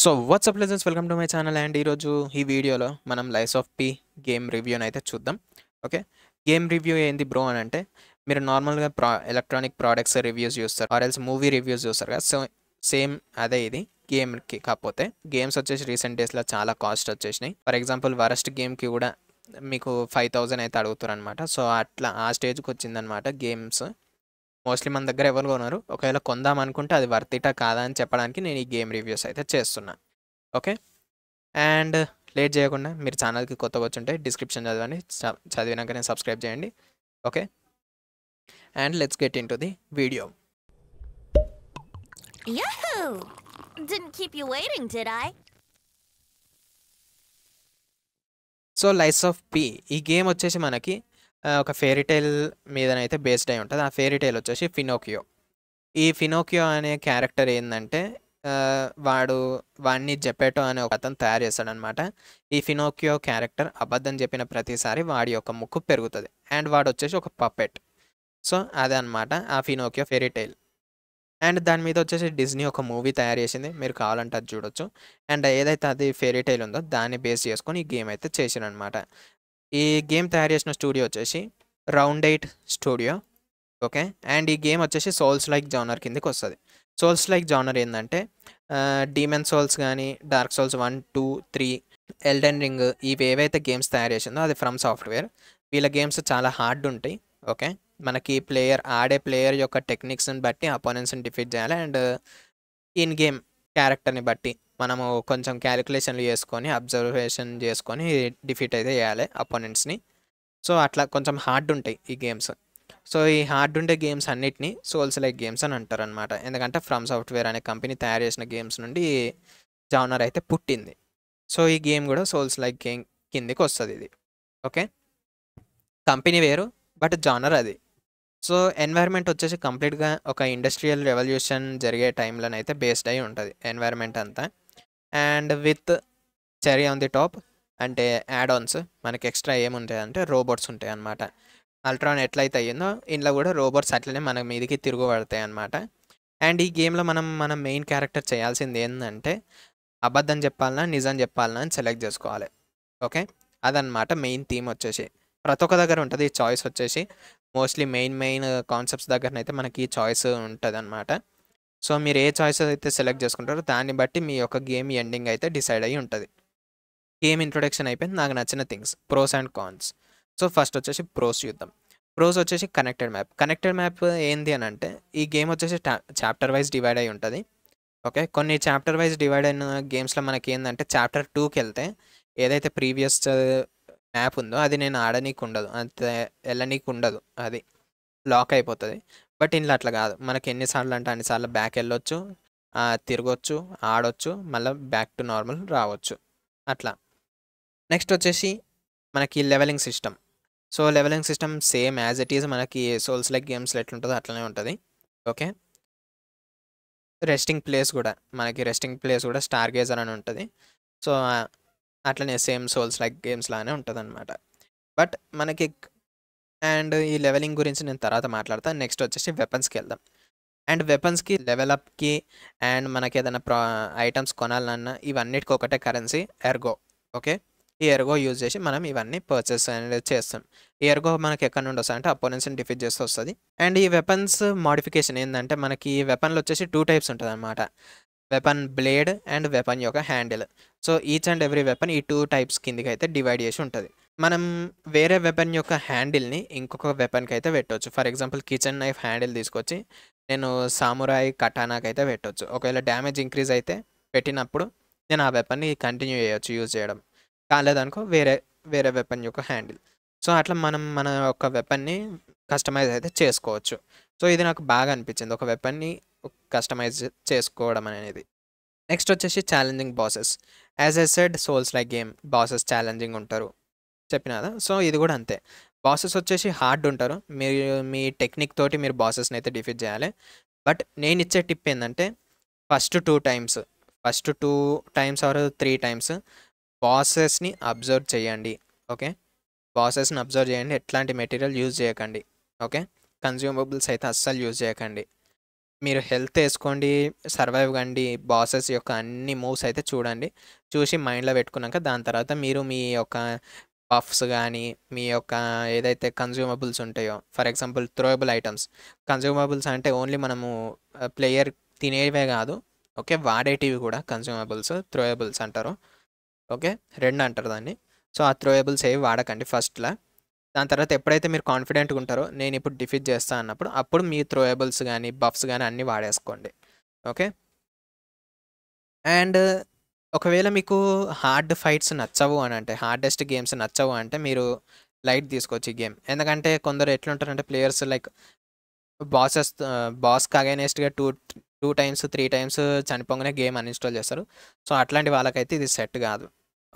so what's up legends welcome to my channel and ఈరోజు ఈ వీడియోలో మనం లైస్ ఆఫ్ పి గేమ్ రివ్యూని అయితే చూద్దాం ఓకే గేమ్ రివ్యూ ఏంది బ్రో అని అంటే మీరు నార్మల్గా ప్రా ఎలక్ట్రానిక్ ప్రోడక్ట్స్ రివ్యూస్ చూస్తారు ఆర్ ఎల్స్ మూవీ రివ్యూస్ చూస్తారు కదా సో సేమ్ అదే ఇది గేమ్కి కాకపోతే గేమ్స్ వచ్చేసి రీసెంట్ డేస్లో చాలా కాస్ట్ వచ్చేసినాయి ఫర్ ఎగ్జాంపుల్ వరస్ట్ గేమ్కి కూడా మీకు ఫైవ్ థౌజండ్ అయితే అడుగుతారు అనమాట సో అట్లా ఆ స్టేజ్కి వచ్చిందనమాట గేమ్స్ మోస్ట్లీ మన దగ్గర ఎవరు కొనరు ఒకవేళ కొందాం అనుకుంటే అది వర్తిటా కాదా అని చెప్పడానికి నేను ఈ గేమ్ రివ్యూస్ అయితే చేస్తున్నా ఓకే అండ్ లేట్ చేయకుండా మీరు ఛానల్కి కొత్త వచ్చుంటే డిస్క్రిప్షన్ చదవండి చదివినాక నేను సబ్స్క్రైబ్ చేయండి okay and let's get in to the video so Life of P ఈ గేమ్ వచ్చేసి మనకి ఒక ఫెయిరీటైల్ మీదనైతే బేస్డ్ అయి ఉంటుంది ఆ ఫెయిరీటైల్ వచ్చేసి ఫినోకియో ఈ ఫినోకియో అనే క్యారెక్టర్ ఏంటంటే వాడు వాడిని జెపెటో అనే ఒక అతను తయారు చేస్తాడనమాట ఈ ఫినోకియో క్యారెక్టర్ అబద్ధం చెప్పిన ప్రతిసారి వాడి యొక్క ముక్కు పెరుగుతుంది అండ్ వాడు వచ్చేసి ఒక పప్పెట్ సో అదే అనమాట ఆ ఫినోకియో ఫెరీటైల్ అండ్ దాని మీద వచ్చేసి డిజ్నీ ఒక మూవీ తయారు చేసింది మీరు కావాలంటే అది చూడొచ్చు అండ్ ఏదైతే అది ఫెరీటైల్ ఉందో దాన్ని బేస్ చేసుకొని ఈ గేమ్ అయితే అనమాట ఈ గేమ్ తయారు చేసిన స్టూడియో వచ్చేసి Round Eight Studio okay and ఈ గేమ్ వచ్చేసి సోల్స్ లైక్ జానర్ కిందకి వస్తుంది సోల్స్ లైక్ జానర్ ఏంటంటే డీమెన్ సోల్స్ కానీ Dark Souls one two three Elden Ring ఇవి ఏవైతే గేమ్స్ తయారు చేసిందో అది ఫ్రమ్ సాఫ్ట్వేర్ వీళ్ళ గేమ్స్ చాలా హార్డ్ ఉంటాయి ఓకే మనకి ప్లేయర్ ఆడే ప్లేయర్ యొక్క టెక్నిక్స్ని బట్టి అపోనెంట్స్ని డిఫీట్ చేయాలి అండ్ ఇన్ గేమ్ క్యారెక్టర్ని బట్టి మనము కొంచెం క్యాలిక్యులేషన్లు చేసుకొని అబ్జర్వేషన్ చేసుకొని డిఫీట్ అయితే చేయాలి అపోనెంట్స్ని సో అట్లా కొంచెం హార్డ్ ఉంటాయి ఈ గేమ్స్ సో ఈ హార్డ్ ఉండే గేమ్స్ అన్నిటినీ సోల్స్ లైక్ గేమ్స్ అని అంటారు అనమాట ఎందుకంటే ఫ్రమ్ సాఫ్ట్వేర్ అనే కంపెనీ తయారు చేసిన గేమ్స్ నుండి జానర్ అయితే పుట్టింది సో ఈ గేమ్ కూడా సోల్స్ లైక్ గేమ్ కిందికి వస్తుంది ఇది ఓకే కంపెనీ వేరు బట్ జానర్ అది సో ఎన్వైర్న్మెంట్ వచ్చేసి కంప్లీట్గా ఒక ఇండస్ట్రియల్ రెవల్యూషన్ జరిగే టైంలోనైతే బేస్డ్ అయి ఉంటుంది ఎన్వైర్న్మెంట్ అంతా and with cherry on the top అంటే యాడాన్స్ మనకి ఎక్స్ట్రా ఏముంటాయి అంటే రోబోట్స్ ఉంటాయి అనమాట అల్ట్రాన్ ఎట్లయితే అయ్యిందో ఇంట్లో కూడా రోబోట్స్ అట్లనే మన మీదకి తిరుగుబడతాయి అనమాట అండ్ ఈ గేమ్లో మనం మనం మెయిన్ క్యారెక్టర్ చేయాల్సింది ఏంటంటే అబద్ధం చెప్పాలన్నా నిజం చెప్పాలన్నా అని సెలెక్ట్ చేసుకోవాలి ఓకే అదనమాట మెయిన్ థీమ్ వచ్చేసి ప్రతి ఒక్క దగ్గర ఉంటుంది ఈ చాయిస్ వచ్చేసి మోస్ట్లీ మెయిన్ మెయిన్ కాన్సెప్ట్స్ దగ్గరనైతే మనకి ఈ చాయిస్ ఉంటుంది అనమాట సో మీరు ఏ చాయిస్ అయితే సెలెక్ట్ చేసుకుంటారో దాన్ని బట్టి మీ యొక్క గేమ్ ఎండింగ్ అయితే డిసైడ్ అయ్యి ఉంటుంది గేమ్ ఇంట్రొడక్షన్ అయిపోయింది నాకు నచ్చిన things pros and cons so first వచ్చేసి ప్రోస్ చూద్దాం ప్రోస్ వచ్చేసి కనెక్టెడ్ మ్యాప్ కనెక్టెడ్ మ్యాప్ ఏంది అని అంటే ఈ గేమ్ వచ్చేసి చాప్టర్ వైజ్ డివైడ్ అయి ఉంటుంది ఓకే కొన్ని చాప్టర్ వైజ్ డివైడ్ అయిన గేమ్స్లో మనకి ఏంటంటే చాప్టర్ టూకి వెళ్తే ఏదైతే ప్రీవియస్ మ్యాప్ ఉందో అది నేను ఆడనీకి ఉండదు అంతే వెళ్ళనీకి ఉండదు అది లాక్ అయిపోతుంది బట్ ఇందులో అట్లా కాదు మనకి ఎన్నిసార్లు అంటే అన్నిసార్లు బ్యాక్ వెళ్ళొచ్చు తిరగొచ్చు ఆడొచ్చు మళ్ళీ బ్యాక్ టు నార్మల్ రావచ్చు అట్లా నెక్స్ట్ వచ్చేసి మనకి leveling system so leveling system same as it is మనకి సోల్స్ లైక్ గేమ్స్లో ఎట్లుంటుందో అట్లనే ఉంటుంది ఓకే రెస్టింగ్ ప్లేస్ కూడా మనకి రెస్టింగ్ ప్లేస్ కూడా స్టార్ గేజర్ అని ఉంటుంది సో అట్లనే సేమ్ సోల్స్ లైక్ గేమ్స్లానే ఉంటుంది అనమాట బట్ మనకి అండ్ ఈ లెవెలింగ్ గురించి నేను తర్వాత మాట్లాడతాను నెక్స్ట్ వచ్చేసి వెపన్స్కి వెళ్దాం అండ్ వెపన్స్కి లెవెలప్కి అండ్ మనకి ఏదైనా ప్రా ఐటమ్స్ కొనాలన్నా ఇవన్నిటికి ఒకటే కరెన్సీ ఎర్గో ఓకే ఈ ఎర్గో యూజ్ చేసి మనం ఇవన్నీ పర్చేస్ అనేది చేస్తాం ఈ ఎర్గో మనకి ఎక్కడ నుండి వస్తుంది అంటే అపోనెంట్స్ని డిఫీట్ చేస్తూ వస్తుంది అండ్ ఈ వెపన్స్ మాడిఫికేషన్ ఏంటంటే మనకి ఈ వెపన్లు వచ్చేసి టూ టైప్స్ ఉంటుంది అనమాట వెపన్ బ్లేడ్ అండ్ వెపన్ యొక్క handle so each and every weapon ఈ టూ టైప్స్ కిందికి అయితే డివైడ్ చేసి ఉంటుంది మనం వేరే వెపన్ యొక్క హ్యాండిల్ని ఇంకొక వెపన్కి అయితే పెట్టవచ్చు for example kitchen knife handle తీసుకొచ్చి నేను సామురాయ్ కటానాకి అయితే పెట్టవచ్చు ఒకవేళ డ్యామేజ్ ఇంక్రీజ్ అయితే పెట్టినప్పుడు నేను ఆ వెపన్ని కంటిన్యూ చేయవచ్చు యూజ్ చేయడం కాలేదనుకో వేరే వేరే వెపన్ యొక్క హ్యాండిల్ సో అట్లా మనం మన యొక్క వెపన్ని కస్టమైజ్ అయితే చేసుకోవచ్చు సో ఇది నాకు బాగా అనిపించింది ఒక వెపన్ని కస్టమైజ్ చేసుకోవడం అనేది నెక్స్ట్ వచ్చేసి challenging bosses as a said souls like game bosses challenging ఉంటారు చెప్పిన కదా సో ఇది కూడా అంతే బాసెస్ వచ్చేసి హార్డ్ ఉంటారు మీరు మీ టెక్నిక్ తోటి మీరు బాసెస్ని అయితే డిఫీట్ చేయాలి బట్ నేను ఇచ్చే టిప్ ఏంటంటే first two times first two times or three times బాసెస్ని అబ్జర్వ్ చేయండి ఓకే బాసెస్ని అబ్జర్వ్ చేయండి ఎట్లాంటి మెటీరియల్ యూజ్ చేయకండి ఓకే కన్జ్యూమబుల్స్ అయితే అస్సలు యూజ్ చేయకండి మీరు హెల్త్ వేసుకోండి సర్వైవ్ కండి బాసెస్ యొక్క అన్ని మూవ్స్ అయితే చూడండి చూసి మైండ్లో పెట్టుకున్నాక దాని తర్వాత మీరు మీ యొక్క పఫ్స్ కానీ మీ యొక్క ఏదైతే కన్జ్యూమబుల్స్ ఉంటాయో for example throwable items consumables అంటే ఓన్లీ మనము ప్లేయర్ తినేవే కాదు ఓకే వాడేటివి కూడా కన్జ్యూమబుల్స్ థ్రోయబుల్స్ అంటారు ఓకే రెండు అంటారు దాన్ని సో ఆ థ్రోయబుల్స్ ఏవి వాడకండి ఫస్ట్లో దాని తర్వాత ఎప్పుడైతే మీరు కాన్ఫిడెంట్గా ఉంటారో నేను ఇప్పుడు డిఫీట్ చేస్తాను అన్నప్పుడు అప్పుడు మీ థ్రోయబుల్స్ కానీ బఫ్స్ కానీ అన్నీ వాడేసుకోండి ఓకే అండ్ ఒకవేళ మీకు హార్డ్ ఫైట్స్ నచ్చవు అని అంటే హార్డెస్ట్ గేమ్స్ నచ్చవు అంటే మీరు లైట్ తీసుకోవచ్చు ఈ గేమ్ ఎందుకంటే కొందరు ఎట్లుంటారంటే ప్లేయర్స్ లైక్ బాసెస్ బాస్కి అగైనెస్ట్గా two two times three times చనిపోగానే గేమ్ అన్ఇన్స్టాల్ చేస్తారు సో అట్లాంటి వాళ్ళకైతే ఇది సెట్ కాదు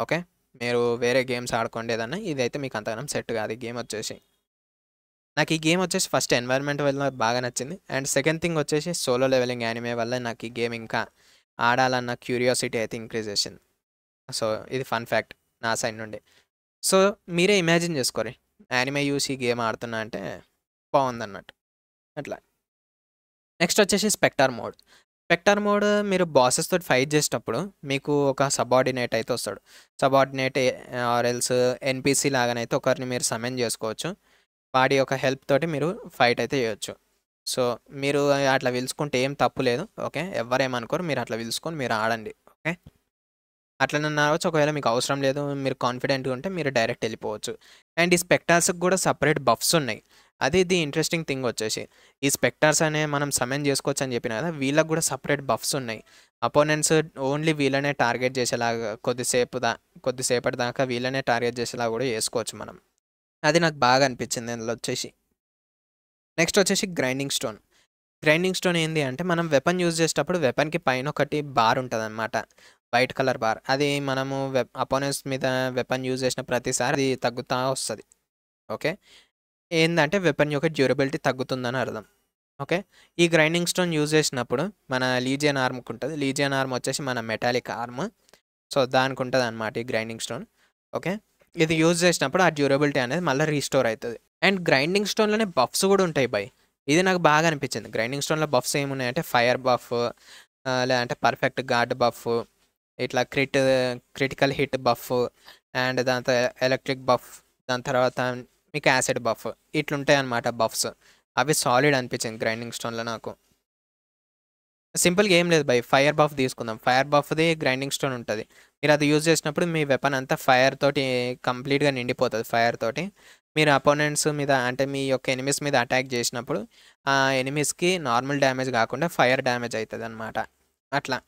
ఓకే మీరు వేరే గేమ్స్ ఆడుకోండి ఏదన్నా ఇదైతే మీకు అంతగానం సెట్ కాదు ఈ గేమ్ వచ్చేసి నాకు ఈ గేమ్ వచ్చేసి ఫస్ట్ ఎన్వైర్న్మెంట్ వల్ల బాగా నచ్చింది అండ్ సెకండ్ థింగ్ వచ్చేసి సోలో లెవెలింగ్ యానిమే వల్ల నాకు ఈ గేమ్ ఇంకా ఆడాలన్న క్యూరియాసిటీ అయితే ఇంక్రీజ్ చేసింది సో ఇది ఫన్ ఫ్యాక్ట్ నా సైడ్ నుండి సో మీరే ఇమాజిన్ చేసుకోరు యానిమే యూసి గేమ్ ఆడుతున్నా అంటే బాగుందన్నట్టు అట్లా నెక్స్ట్ వచ్చేసి స్పెక్టార్ మోడ్ స్పెక్టార్ మోడ్ మీరు బాసెస్ తోటి ఫైట్ చేసేటప్పుడు మీకు ఒక సబార్డినేట్ అయితే వస్తాడు సబార్డినేట్ ఆర్ఎల్స్ ఎన్పిసి లాగానైతే ఒకరిని మీరు సమన్ చేసుకోవచ్చు వాడి యొక్క హెల్ప్ తోటి మీరు ఫైట్ అయితే చేయొచ్చు సో మీరు అట్లా పిలుచుకుంటే ఏం తప్పు లేదు ఓకే ఎవరేమనుకోరు మీరు అట్లా పిలుచుకొని మీరు ఆడండి ఓకే అట్లనే రావచ్చు ఒకవేళ మీకు అవసరం లేదు మీరు కాన్ఫిడెంట్గా ఉంటే మీరు డైరెక్ట్ వెళ్ళిపోవచ్చు అండ్ ఈ స్పెక్టార్స్కి కూడా సపరేట్ బఫ్స్ ఉన్నాయి అది ది ఇంట్రెస్టింగ్ థింగ్ వచ్చేసి ఈ స్పెక్టార్స్ అనే మనం సమయం చేసుకోవచ్చు అని చెప్పిన కదా వీళ్ళకి కూడా సపరేట్ బఫ్స్ ఉన్నాయి అపోనెంట్స్ ఓన్లీ వీళ్ళనే టార్గెట్ చేసేలాగా కొద్దిసేపు దా కొద్దిసేపటి దాకా వీళ్ళనే టార్గెట్ చేసేలాగా కూడా చేసుకోవచ్చు మనం అది నాకు బాగా అనిపించింది అందులో వచ్చేసి నెక్స్ట్ వచ్చేసి గ్రైండింగ్ స్టోన్ గ్రైండింగ్ స్టోన్ ఏంది అంటే మనం వెపన్ యూజ్ చేసేటప్పుడు వెపన్కి పైన ఒకటి బార్ ఉంటుంది అనమాట వైట్ కలర్ బార్ అది మనము వెప్ అపోనెంట్స్ మీద వెపన్ యూజ్ చేసిన ప్రతిసారి అది తగ్గుతూ వస్తుంది ఓకే ఏంటంటే వెపన్ యొక్క డ్యూరబిలిటీ తగ్గుతుందని అర్థం ఓకే ఈ గ్రైండింగ్ స్టోన్ యూజ్ చేసినప్పుడు మన లీజియన్ ఆర్మ్కి ఉంటుంది లీజియన్ ఆర్మ్ వచ్చేసి మన మెటాలిక్ ఆర్మ్ సో దానికి ఉంటుంది అనమాట ఈ గ్రైండింగ్ స్టోన్ ఓకే ఇది యూజ్ చేసినప్పుడు ఆ డ్యూరబిలిటీ అనేది మళ్ళీ రీస్టోర్ అవుతుంది అండ్ గ్రైండింగ్ స్టోన్లోనే బఫ్స్ కూడా ఉంటాయి బై ఇది నాకు బాగా అనిపించింది గ్రైండింగ్ స్టోన్లో బఫ్స్ ఏమున్నాయంటే ఫైర్ బఫ్ లేదంటే పర్ఫెక్ట్ గార్డ్ బఫ్ ఇట్లా crit critical hit buff and దాంతో ఎలక్ట్రిక్ బఫ్ దాని తర్వాత మీకు యాసిడ్ బఫ్ ఇట్లుంటాయి అనమాట బఫ్స్ అవి సాలిడ్ అనిపించింది గ్రైండింగ్ స్టోన్లో నాకు సింపుల్గా ఏం లేదు బై ఫైర్ బఫ్ తీసుకుందాం ఫైర్ బఫ్ది గ్రైండింగ్ స్టోన్ ఉంటుంది మీరు అది యూజ్ చేసినప్పుడు మీ వెపన్ అంతా ఫైర్ తోటి కంప్లీట్గా నిండిపోతుంది ఫైర్ తోటి మీరు అపోనెంట్స్ మీద అంటే మీ యొక్క ఎనిమీస్ మీద అటాక్ చేసినప్పుడు ఆ ఎనిమీస్కి నార్మల్ డ్యామేజ్ కాకుండా ఫైర్ డ్యామేజ్ అవుతుంది అనమాట అట్లా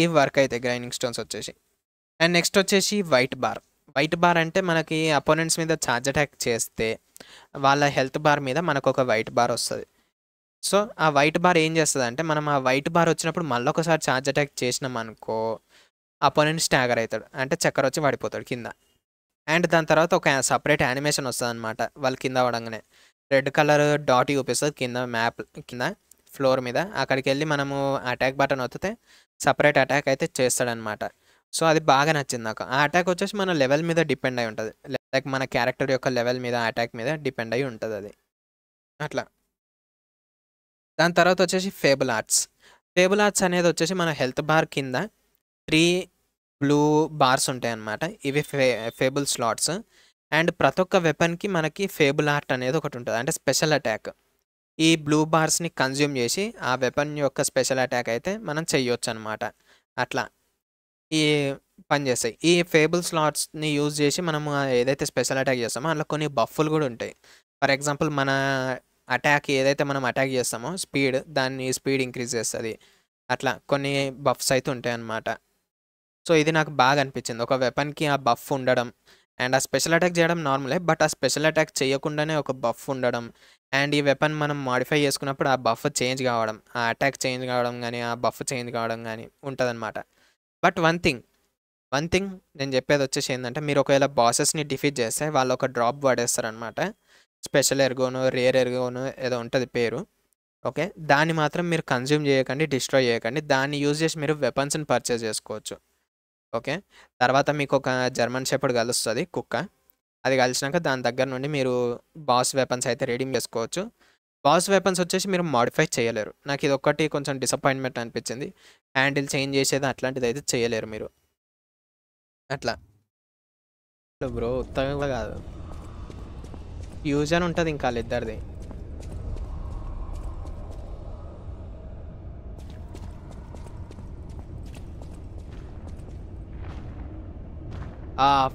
ఈ వర్క్ అయితే గ్రైండింగ్ స్టోన్స్ వచ్చేసి అండ్ నెక్స్ట్ వచ్చేసి వైట్ బార్ వైట్ బార్ అంటే మనకి అపోనెంట్స్ మీద ఛార్జ్ అటాక్ చేస్తే వాళ్ళ హెల్త్ బార్ మీద మనకు ఒక వైట్ బార్ వస్తుంది సో ఆ వైట్ బార్ ఏం చేస్తుంది అంటే మనం ఆ వైట్ బార్ వచ్చినప్పుడు మళ్ళీ ఒకసారి ఛార్జ్ అటాక్ చేసినాం అనుకో అపోనెంట్ స్టాగర్ అవుతాడు అంటే చక్కర వచ్చి పడిపోతాడు కింద అండ్ దాని తర్వాత ఒక సపరేట్ యానిమేషన్ వస్తుంది అనమాట వాళ్ళు కింద పడంగానే రెడ్ కలర్ డాట్ చూపిస్తుంది కింద మ్యాప్ కింద ఫ్లోర్ మీద అక్కడికి వెళ్ళి మనము అటాక్ బటన్ వస్తే సపరేట్ అటాక్ అయితే చేస్తాడనమాట సో అది బాగా నచ్చింది నాకు ఆ అటాక్ వచ్చేసి మన లెవెల్ మీద డిపెండ్ అయి ఉంటుంది లైక్ మన క్యారెక్టర్ యొక్క లెవెల్ మీద అటాక్ మీద డిపెండ్ అయి ఉంటుంది అది అట్లా దాని తర్వాత వచ్చేసి ఫేబుల్ ఆర్ట్స్ ఫేబుల్ ఆర్ట్స్ అనేది వచ్చేసి మన హెల్త్ బార్ కింద త్రీ బ్లూ బార్స్ ఉంటాయి అన్నమాట ఇవి ఫే ఫేబుల్ స్లాట్స్ అండ్ ప్రతి ఒక్క వెపన్కి మనకి ఫేబుల్ ఆర్ట్ అనేది ఒకటి ఉంటుంది అంటే స్పెషల్ అటాక్ ఈ బ్లూ బార్స్ని కన్జ్యూమ్ చేసి ఆ వెపన్ యొక్క స్పెషల్ అటాక్ అయితే మనం చేయొచ్చు అనమాట అట్లా ఈ పని చేస్తాయి ఈ ఫేబుల్ స్లాట్స్ని యూజ్ చేసి మనము ఏదైతే స్పెషల్ అటాక్ చేస్తామో అందులో కొన్ని బఫ్ఫులు కూడా ఉంటాయి ఫర్ ఎగ్జాంపుల్ మన అటాక్ ఏదైతే మనం అటాక్ చేస్తామో స్పీడ్ దాన్ని స్పీడ్ ఇంక్రీజ్ చేస్తుంది అట్లా కొన్ని బఫ్స్ అయితే ఉంటాయి అన్నమాట సో ఇది నాకు బాగా అనిపించింది ఒక వెపన్కి ఆ బఫ్ ఉండడం అండ్ ఆ స్పెషల్ అటాక్ చేయడం నార్మలే బట్ ఆ స్పెషల్ అటాక్ చేయకుండానే ఒక బఫ్ ఉండడం అండ్ ఈ వెపన్ మనం మాడిఫై చేసుకున్నప్పుడు ఆ బఫ్ చేంజ్ కావడం ఆ అటాక్ చేంజ్ కావడం కానీ ఆ బఫ్ చేంజ్ కావడం కానీ ఉంటుందన్నమాట but one thing one thing నేను చెప్పేది వచ్చేసి ఏంటంటే మీరు ఒకవేళ బాసెస్ని డిఫీట్ చేస్తే వాళ్ళు ఒక డ్రాప్ వాడేస్తారనమాట స్పెషల్ ఎర్గోను రేర్ ఎర్గోను ఏదో ఉంటుంది పేరు ఓకే దాన్ని మాత్రం మీరు కన్జ్యూమ్ చేయకండి డిస్ట్రాయ్ చేయకండి దాన్ని యూజ్ చేసి మీరు వెపన్స్ని పర్చేజ్ చేసుకోవచ్చు ఓకే తర్వాత మీకు ఒక జర్మన్ షెపర్డ్ కలుస్తుంది కుక్క అది కలిసినాక దాని దగ్గర నుండి మీరు బాస్ వెపన్స్ అయితే రెడీమ్ చేసుకోవచ్చు బాస్ వెపన్స్ వచ్చేసి మీరు మాడిఫై చేయలేరు నాకు ఇది ఒక్కటి కొంచెం డిసప్పాయింట్మెంట్ అనిపించింది హ్యాండిల్ చేంజ్ చేసేది అట్లాంటిది అయితే చేయలేరు మీరు అట్లా బ్రో ఉత్తమంగా కాదు యూజ్ అని ఉంటుంది ఇంకా వాళ్ళిద్దరిది Uh,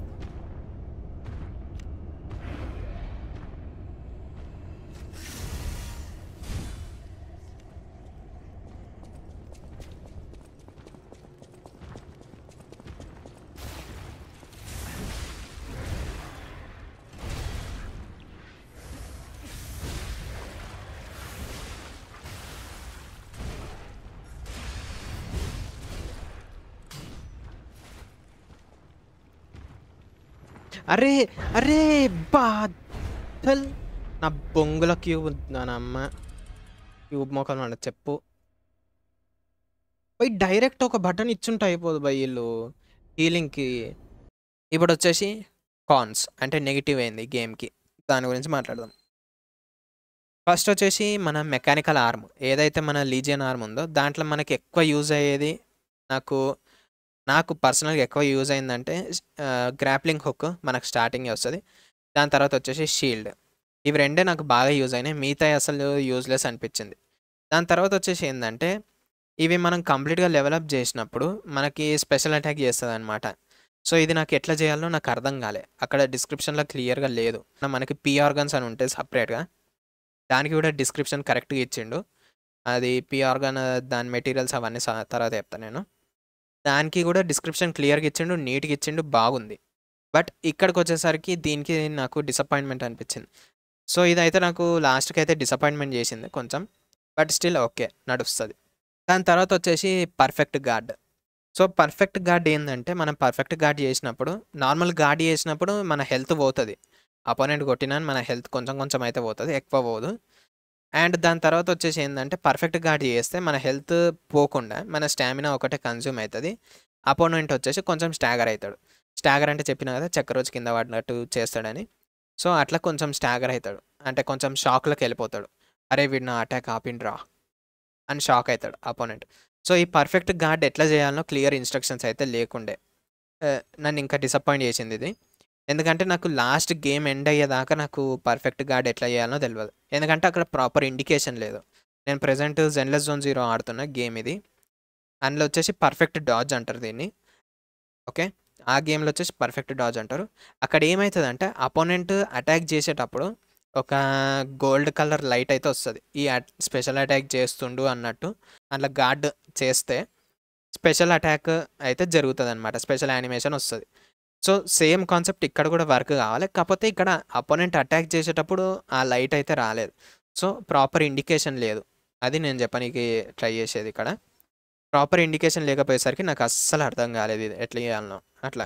అరే అరే బాధల్ నా బొంగుల క్యూబ్ నానమ్మ క్యూబ్ మొక్కలు అన్న చెప్పు పోయి డైరెక్ట్ ఒక బటన్ ఇచ్చుంటే అయిపోదు బై వీళ్ళు హీలింగ్కి ఇప్పుడు వచ్చేసి కాన్స్ అంటే నెగిటివ్ అయింది గేమ్కి దాని గురించి మాట్లాడదాం ఫస్ట్ వచ్చేసి మన మెకానికల్ ఆర్మ్ ఏదైతే మన లీజియన్ ఆర్మ్ ఉందో దాంట్లో మనకి ఎక్కువ యూజ్ అయ్యేది నాకు నాకు పర్సనల్గా ఎక్కువ యూజ్ అయిందంటే గ్రాప్లింగ్ హుక్ మనకు స్టార్టింగ్ వస్తుంది దాని తర్వాత వచ్చేసి షీల్డ్ ఇవి రెండే నాకు బాగా యూజ్ అయినాయి మిగతా అసలు యూజ్లెస్ అనిపించింది దాని తర్వాత వచ్చేసి ఏంటంటే ఇవి మనం కంప్లీట్గా లెవలప్ చేసినప్పుడు మనకి స్పెషల్ అటాక్ చేస్తుంది అనమాట సో ఇది నాకు ఎట్లా చేయాలో నాకు అర్థం కాలే అక్కడ డిస్క్రిప్షన్లో క్లియర్గా లేదు మనకి పీ ఆర్గన్స్ అని ఉంటాయి సపరేట్గా దానికి కూడా డిస్క్రిప్షన్ కరెక్ట్గా ఇచ్చిండు అది పీ ఆర్గన్ దాని మెటీరియల్స్ అవన్నీ తర్వాత చెప్తాను నేను దానికి కూడా డిస్క్రిప్షన్ క్లియర్గా ఇచ్చిండు నీట్గా ఇచ్చిండు బాగుంది బట్ ఇక్కడికి వచ్చేసరికి దీనికి నాకు డిసప్పాయింట్మెంట్ అనిపించింది సో ఇదైతే నాకు లాస్ట్కి అయితే డిసప్పాయింట్మెంట్ చేసింది కొంచెం బట్ స్టిల్ ఓకే నడుస్తుంది దాని తర్వాత వచ్చేసి perfect guard so perfect guard ఏంటంటే మనం పర్ఫెక్ట్ గార్డ్ చేసినప్పుడు నార్మల్ గార్డ్ చేసినప్పుడు మన హెల్త్ పోతుంది అపోనెంట్ కొట్టినా మన హెల్త్ కొంచెం కొంచెం అయితే పోతుంది ఎక్కువ పోదు అండ్ దాని తర్వాత వచ్చేసి ఏంటంటే పర్ఫెక్ట్ గార్డ్ చేస్తే మన హెల్త్ పోకుండా మన స్టామినా ఒకటే కన్జ్యూమ్ అవుతుంది అపోనెంట్ వచ్చేసి కొంచెం స్టాగర్ అవుతాడు స్టాగర్ అంటే చెప్పిన కదా రోజు కింద పడినట్టు చేస్తాడని సో అట్లా కొంచెం స్టాగర్ అవుతాడు అంటే కొంచెం షాక్లోకి వెళ్ళిపోతాడు అరే వీడిన అటాక్ ఆపిండ్రా అని షాక్ అవుతాడు అపోనెంట్ సో ఈ పర్ఫెక్ట్ గార్డ్ ఎట్లా చేయాలనో క్లియర్ ఇన్స్ట్రక్షన్స్ అయితే లేకుండే నన్ను ఇంకా డిసప్పాయింట్ చేసింది ఇది ఎందుకంటే నాకు లాస్ట్ గేమ్ ఎండ్ అయ్యేదాకా నాకు పర్ఫెక్ట్ గార్డ్ ఎట్లా చేయాలో తెలియదు ఎందుకంటే అక్కడ ప్రాపర్ ఇండికేషన్ లేదు నేను ప్రజెంట్ జెన్లెస్ జోన్ జీరో ఆడుతున్న గేమ్ ఇది అందులో వచ్చేసి పర్ఫెక్ట్ డాజ్ అంటారు దీన్ని ఓకే ఆ గేమ్లో వచ్చేసి పర్ఫెక్ట్ డాజ్ అంటారు అక్కడ ఏమవుతుందంటే అపోనెంట్ అటాక్ చేసేటప్పుడు ఒక గోల్డ్ కలర్ లైట్ అయితే వస్తుంది ఈ స్పెషల్ అటాక్ చేస్తుండు అన్నట్టు అందులో గార్డ్ చేస్తే స్పెషల్ అటాక్ అయితే జరుగుతుంది అనమాట స్పెషల్ యానిమేషన్ వస్తుంది సో సేమ్ కాన్సెప్ట్ ఇక్కడ కూడా వర్క్ కావాలి కాకపోతే ఇక్కడ అపోనెంట్ అటాక్ చేసేటప్పుడు ఆ లైట్ అయితే రాలేదు సో ప్రాపర్ ఇండికేషన్ లేదు అది నేను చెప్పడానికి ట్రై చేసేది ఇక్కడ ప్రాపర్ ఇండికేషన్ లేకపోయేసరికి నాకు అస్సలు అర్థం కాలేదు ఇది ఎట్లా చేయాలనో అట్లా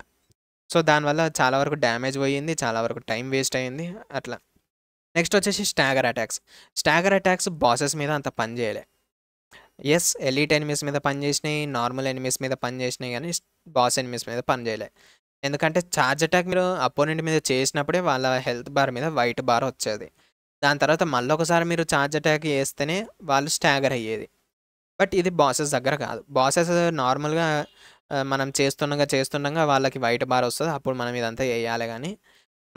సో దానివల్ల చాలా వరకు డ్యామేజ్ పోయింది చాలా వరకు టైం వేస్ట్ అయింది అట్లా నెక్స్ట్ వచ్చేసి stagger attacks stagger attacks bosses మీద అంత పని చేయలే ఎస్ ఎలీట్ ఎనిమిస్ మీద చేసినాయి నార్మల్ ఎనిమిస్ మీద పని చేసినాయి కానీ బాస్ ఎనిమిస్ మీద పని చేయలే ఎందుకంటే ఛార్జ్ అటాక్ మీరు అపోనెంట్ మీద చేసినప్పుడే వాళ్ళ హెల్త్ బార్ మీద వైట్ బార్ వచ్చేది దాని తర్వాత మళ్ళీ ఒకసారి మీరు ఛార్జ్ అటాక్ చేస్తేనే వాళ్ళు స్టాగర్ అయ్యేది బట్ ఇది బాసెస్ దగ్గర కాదు బాసెస్ నార్మల్గా మనం చేస్తుండగా చేస్తుండగా వాళ్ళకి వైట్ బార్ వస్తుంది అప్పుడు మనం ఇదంతా వేయాలి కానీ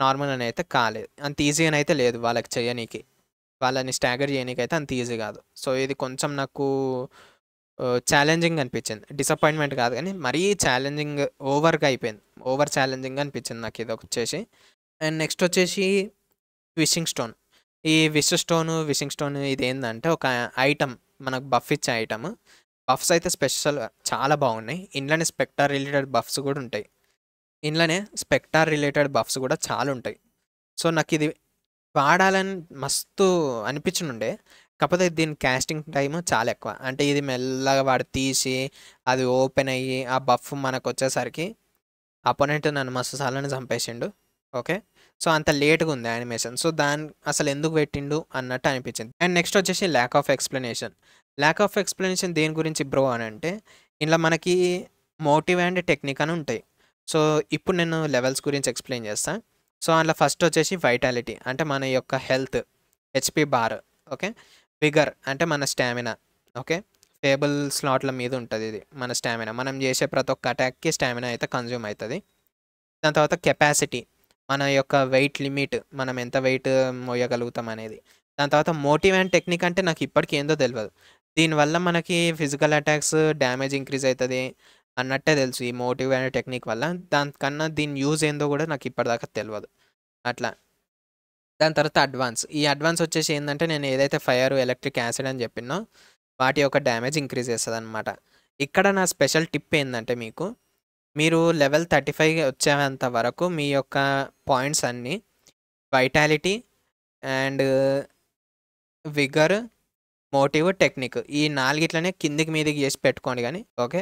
నార్మల్ అని అయితే కాలేదు అంత ఈజీగా అయితే లేదు వాళ్ళకి చేయనీకి వాళ్ళని స్టాగర్ చేయనీకి అయితే అంత ఈజీ కాదు సో ఇది కొంచెం నాకు ఛాలెంజింగ్ అనిపించింది డిసప్పాయింట్మెంట్ కాదు కానీ మరీ ఛాలెంజింగ్ ఓవర్గా అయిపోయింది ఓవర్ ఛాలెంజింగ్ అనిపించింది నాకు ఇది వచ్చేసి అండ్ నెక్స్ట్ వచ్చేసి విషింగ్ స్టోన్ ఈ విష్ స్టోన్ విషింగ్ స్టోన్ ఇది ఏంటంటే ఒక ఐటమ్ మనకు బఫ్ ఇచ్చే ఐటమ్ బఫ్స్ అయితే స్పెషల్ చాలా బాగున్నాయి ఇంట్లోనే స్పెక్టార్ రిలేటెడ్ బఫ్స్ కూడా ఉంటాయి ఇంట్లోనే స్పెక్టార్ రిలేటెడ్ బఫ్స్ కూడా చాలా ఉంటాయి సో నాకు ఇది వాడాలని మస్తు అనిపించనుండే కాకపోతే దీని కాస్టింగ్ టైం చాలా ఎక్కువ అంటే ఇది మెల్లగా వాడు తీసి అది ఓపెన్ అయ్యి ఆ బఫ్ మనకు వచ్చేసరికి అపోనెంట్ నన్ను మస్తు సార్లని చంపేసిండు ఓకే సో అంత లేట్గా ఉంది యానిమేషన్ సో దాని అసలు ఎందుకు పెట్టిండు అన్నట్టు అనిపించింది అండ్ నెక్స్ట్ వచ్చేసి lack of explanation lack of explanation దేని గురించి బ్రో అని అంటే ఇంట్లో మనకి మోటివ్ అండ్ టెక్నిక్ అని ఉంటాయి సో ఇప్పుడు నేను లెవెల్స్ గురించి ఎక్స్ప్లెయిన్ చేస్తాను సో అందులో ఫస్ట్ వచ్చేసి వైటాలిటీ అంటే మన యొక్క health HP bar okay vigor అంటే మన స్టామినా ఓకే టేబుల్ స్లాట్ల మీద ఉంటుంది ఇది మన స్టామినా మనం చేసే ప్రతి ఒక్క అటాక్కి స్టామినా అయితే కన్జ్యూమ్ అవుతుంది దాని తర్వాత కెపాసిటీ మన యొక్క వెయిట్ లిమిట్ మనం ఎంత వెయిట్ మోయగలుగుతాం అనేది దాని తర్వాత మోటివ్ అండ్ టెక్నిక్ అంటే నాకు ఇప్పటికీ ఏందో తెలియదు దీనివల్ల మనకి ఫిజికల్ అటాక్స్ డ్యామేజ్ ఇంక్రీజ్ అవుతుంది అన్నట్టే తెలుసు ఈ మోటివ్ అండ్ టెక్నిక్ వల్ల దానికన్నా దీని యూజ్ ఏందో కూడా నాకు ఇప్పటిదాకా తెలియదు అట్లా దాని తర్వాత అడ్వాన్స్ ఈ అడ్వాన్స్ వచ్చేసి ఏంటంటే నేను ఏదైతే ఫైర్ ఎలక్ట్రిక్ యాసిడ్ అని చెప్పినో వాటి యొక్క డ్యామేజ్ ఇంక్రీజ్ చేస్తుంది అనమాట ఇక్కడ నా స్పెషల్ టిప్ ఏంటంటే మీకు మీరు లెవెల్ థర్టీ ఫైవ్ వచ్చేంత వరకు మీ యొక్క పాయింట్స్ అన్నీ vitality and vigor motive technique ఈ నాలుగిట్లనే కిందికి మీదకి చేసి పెట్టుకోండి కానీ ఓకే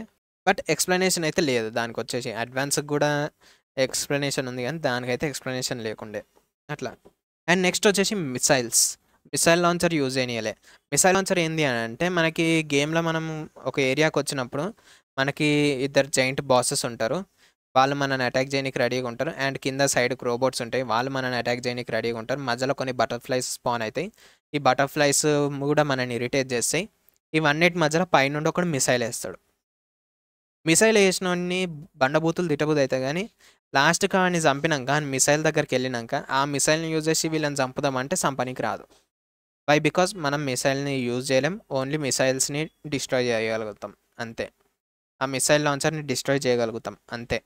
బట్ ఎక్స్ప్లెనేషన్ అయితే లేదు దానికి వచ్చేసి అడ్వాన్స్కి కూడా ఎక్స్ప్లెనేషన్ ఉంది కానీ దానికైతే ఎక్స్ప్లెనేషన్ లేకుండే అట్లా అండ్ నెక్స్ట్ వచ్చేసి మిసైల్స్ మిసైల్ లాంచర్ యూజ్ చేయనియలే మిసైల్ లాంచర్ ఏంది అని అంటే మనకి గేమ్లో మనం ఒక ఏరియాకి వచ్చినప్పుడు మనకి ఇద్దరు జైంట్ బాసెస్ ఉంటారు వాళ్ళు మనల్ని అటాక్ చేయడానికి రెడీగా ఉంటారు అండ్ కింద సైడ్కి రోబోట్స్ ఉంటాయి వాళ్ళు మనల్ని అటాక్ చేయడానికి రెడీగా ఉంటారు మధ్యలో కొన్ని బటర్ఫ్లైస్ స్పాన్ అవుతాయి ఈ బటర్ఫ్లైస్ కూడా మనల్ని ఇరిటేట్ చేస్తాయి ఇవన్నిటి మధ్యలో పైనుండి ఒకడు మిసైల్ వేస్తాడు మిసైల్ వేసినోడిని బండబూతులు తిట్టబుద్ది అవుతాయి కానీ లాస్ట్ వాడిని చంపినాక ఆయన మిసైల్ దగ్గరికి వెళ్ళినాక ఆ మిసైల్ని యూజ్ చేసి వీళ్ళని చంపుదామంటే చంపనికి రాదు వై బికాజ్ మనం మిసైల్ని యూజ్ చేయలేం ఓన్లీ మిసైల్స్ని డిస్ట్రాయ్ చేయగలుగుతాం అంతే ఆ మిసైల్ లాంచర్ని డిస్ట్రాయ్ చేయగలుగుతాం అంతే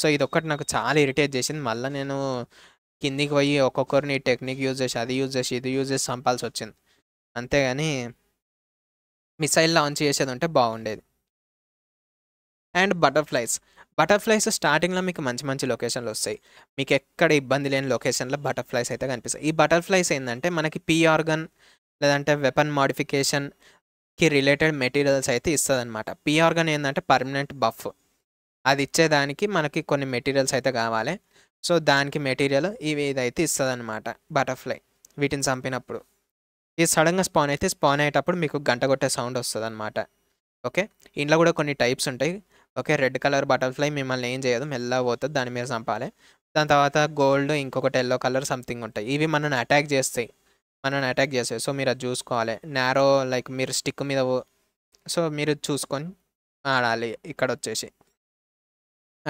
సో ఇదొక్కటి నాకు చాలా ఇరిటేట్ చేసింది మళ్ళీ నేను కిందికి పోయి ఒక్కొక్కరిని టెక్నిక్ యూజ్ చేసి అది యూజ్ చేసి ఇది యూజ్ చేసి చంపాల్సి వచ్చింది అంతేగాని మిసైల్ లాంచ్ చేసేది ఉంటే బాగుండేది అండ్ బటర్ఫ్లైస్ బటర్ఫ్లైస్ స్టార్టింగ్లో మీకు మంచి మంచి లొకేషన్లు వస్తాయి మీకు ఎక్కడ ఇబ్బంది లేని లొకేషన్లో బటర్ఫ్లైస్ అయితే కనిపిస్తాయి ఈ బటర్ఫ్లైస్ ఏంటంటే మనకి పీ ఆర్గన్ లేదంటే వెపన్ మాడిఫికేషన్కి రిలేటెడ్ మెటీరియల్స్ అయితే ఇస్తుంది అనమాట పీ ఆర్గన్ ఏంటంటే పర్మనెంట్ బఫ్ అది ఇచ్చేదానికి మనకి కొన్ని మెటీరియల్స్ అయితే కావాలి సో దానికి మెటీరియల్ ఇవి ఇదైతే ఇస్తుంది అనమాట బటర్ఫ్లై వీటిని చంపినప్పుడు ఇది సడన్గా స్పాన్ అయితే స్పాన్ అయ్యేటప్పుడు మీకు గంట కొట్టే సౌండ్ వస్తుంది అనమాట ఓకే ఇంట్లో కూడా కొన్ని టైప్స్ ఉంటాయి ఓకే రెడ్ కలర్ బటర్ఫ్లై మిమ్మల్ని ఏం చేయదు మెల్లగా పోతుంది దాని మీద చంపాలి దాని తర్వాత గోల్డ్ ఇంకొకటి ఎల్లో కలర్ సంథింగ్ ఉంటాయి ఇవి మనల్ని అటాక్ చేస్తాయి మనల్ని అటాక్ చేస్తాయి సో మీరు అది చూసుకోవాలి నేరో లైక్ మీరు స్టిక్ మీద సో మీరు చూసుకొని ఆడాలి ఇక్కడ వచ్చేసి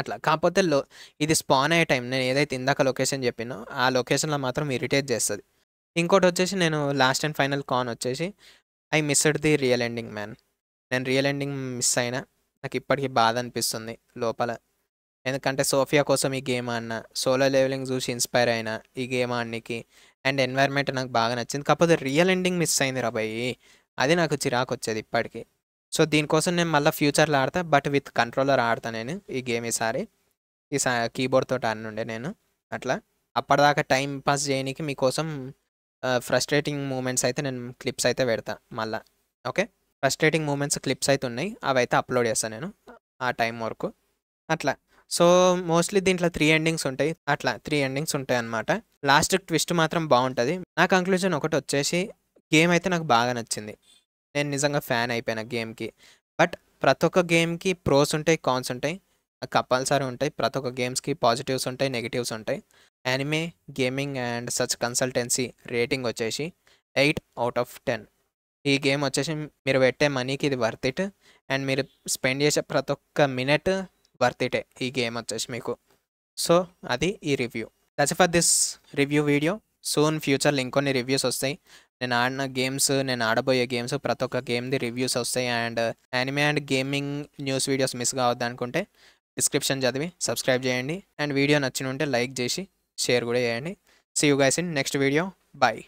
అట్లా కాకపోతే లో ఇది స్పాన్ అయ్యే టైం నేను ఏదైతే ఇందాక లొకేషన్ చెప్పినో ఆ లొకేషన్లో మాత్రం ఇరిటేట్ చేస్తుంది ఇంకోటి వచ్చేసి నేను లాస్ట్ అండ్ ఫైనల్ కాన్ వచ్చేసి I missed the real ending man నేను రియల్ ఎండింగ్ మిస్ అయినా నాకు ఇప్పటికీ బాధ అనిపిస్తుంది లోపల ఎందుకంటే సోఫియా కోసం ఈ గేమ్ ఆడిన సోలో లెవెలింగ్ చూసి ఇన్స్పైర్ అయిన ఈ గేమ్ ఆడనికి అండ్ ఎన్వైర్మెంట్ నాకు బాగా నచ్చింది కాకపోతే రియల్ ఎండింగ్ మిస్ అయింది రాబాయి అది నాకు చిరాకు వచ్చేది ఇప్పటికీ సో దీనికోసం నేను మళ్ళీ ఫ్యూచర్లో ఆడతా బట్ విత్ కంట్రోలర్ ఆడతా నేను ఈ గేమ్ ఈసారి ఈ కీబోర్డ్ తోటి ఆడనుండే నేను అట్లా అప్పటిదాకా టైం పాస్ చేయడానికి మీకోసం ఫ్రస్ట్రేటింగ్ మూమెంట్స్ అయితే నేను క్లిప్స్ అయితే పెడతా మళ్ళీ ఓకే ఫ్రస్ట్రేటింగ్ మూమెంట్స్ క్లిప్స్ అయితే ఉన్నాయి అవి అయితే అప్లోడ్ చేస్తాను నేను ఆ టైం వరకు అట్లా సో మోస్ట్లీ దీంట్లో త్రీ ఎండింగ్స్ ఉంటాయి అట్లా త్రీ ఎండింగ్స్ ఉంటాయి అనమాట లాస్ట్ ట్విస్ట్ మాత్రం బాగుంటుంది నా కంక్లూజన్ ఒకటి వచ్చేసి గేమ్ అయితే నాకు బాగా నచ్చింది నేను నిజంగా ఫ్యాన్ అయిపోయాను గేమ్కి బట్ ప్రతి ఒక్క గేమ్కి ప్రోస్ ఉంటాయి కాన్స్ ఉంటాయి కంపల్సరీ ఉంటాయి ప్రతి ఒక్క గేమ్స్కి పాజిటివ్స్ ఉంటాయి నెగిటివ్స్ ఉంటాయి anime gaming and such consultancy rating వచ్చేసి ఎయిట్ అవుట్ ఆఫ్ టెన్ ఈ గేమ్ వచ్చేసి మీరు పెట్టే మనీకి ఇది వర్త్ ఇట్ అండ్ మీరు స్పెండ్ చేసే ప్రతి ఒక్క మినిట్ వర్త్ ఇటే ఈ గేమ్ వచ్చేసి మీకు సో అది ఈ review that's for this review video soon ఫ్యూచర్లో ఇంకొన్ని రివ్యూస్ వస్తాయి నేను ఆడిన గేమ్స్ నేను ఆడబోయే గేమ్స్ ప్రతి ఒక్క గేమ్ది రివ్యూస్ వస్తాయి and anime and gaming news videos miss కావద్దు అనుకుంటే డిస్క్రిప్షన్ చదివి సబ్స్క్రైబ్ చేయండి అండ్ వీడియో నచ్చిన ఉంటే లైక్ చేసి షేర్ కూడా చేయండి see you guys in next video bye